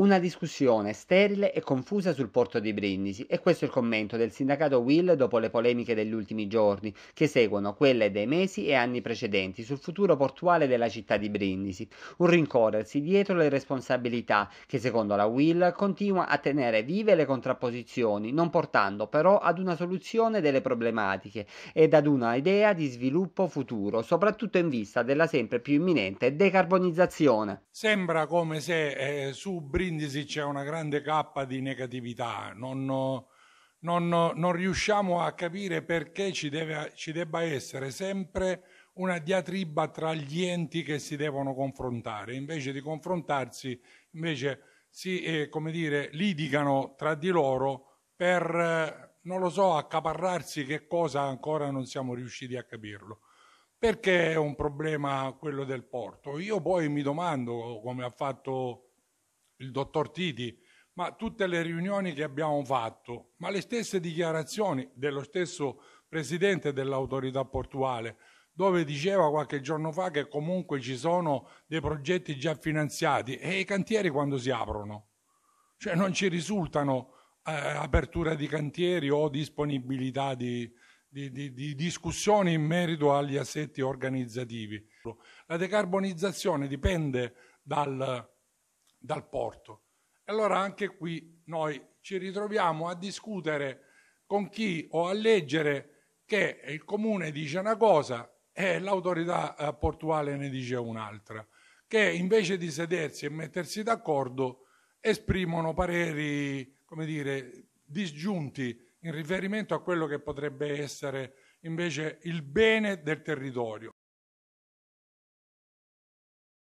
Una discussione sterile e confusa sul porto di Brindisi e questo è il commento del sindacato Will dopo le polemiche degli ultimi giorni che seguono quelle dei mesi e anni precedenti sul futuro portuale della città di Brindisi, un rincorrersi dietro le responsabilità che secondo la Will continua a tenere vive le contrapposizioni, non portando però ad una soluzione delle problematiche ed ad una idea di sviluppo futuro, soprattutto in vista della sempre più imminente decarbonizzazione. Sembra come se eh, su Brindisi Brindisi c'è una grande cappa di negatività, non, non, non riusciamo a capire perché ci, deve, ci debba essere sempre una diatriba tra gli enti che si devono confrontare, invece di confrontarsi, invece si, eh, come dire, litigano tra di loro per, eh, non lo so, accaparrarsi che cosa ancora non siamo riusciti a capirlo. Perché è un problema quello del porto? Io poi mi domando, come ha fatto il dottor Titi, ma tutte le riunioni che abbiamo fatto, ma le stesse dichiarazioni dello stesso presidente dell'autorità portuale, dove diceva qualche giorno fa che comunque ci sono dei progetti già finanziati e i cantieri quando si aprono? Cioè non ci risultano eh, apertura di cantieri o disponibilità di, di, di, di, discussioni in merito agli assetti organizzativi. La decarbonizzazione dipende dal, dal porto. E allora anche qui noi ci ritroviamo a discutere con chi o a leggere che il comune dice una cosa e l'autorità eh, portuale ne dice un'altra, che invece di sedersi e mettersi d'accordo esprimono pareri, come dire, disgiunti in riferimento a quello che potrebbe essere invece il bene del territorio.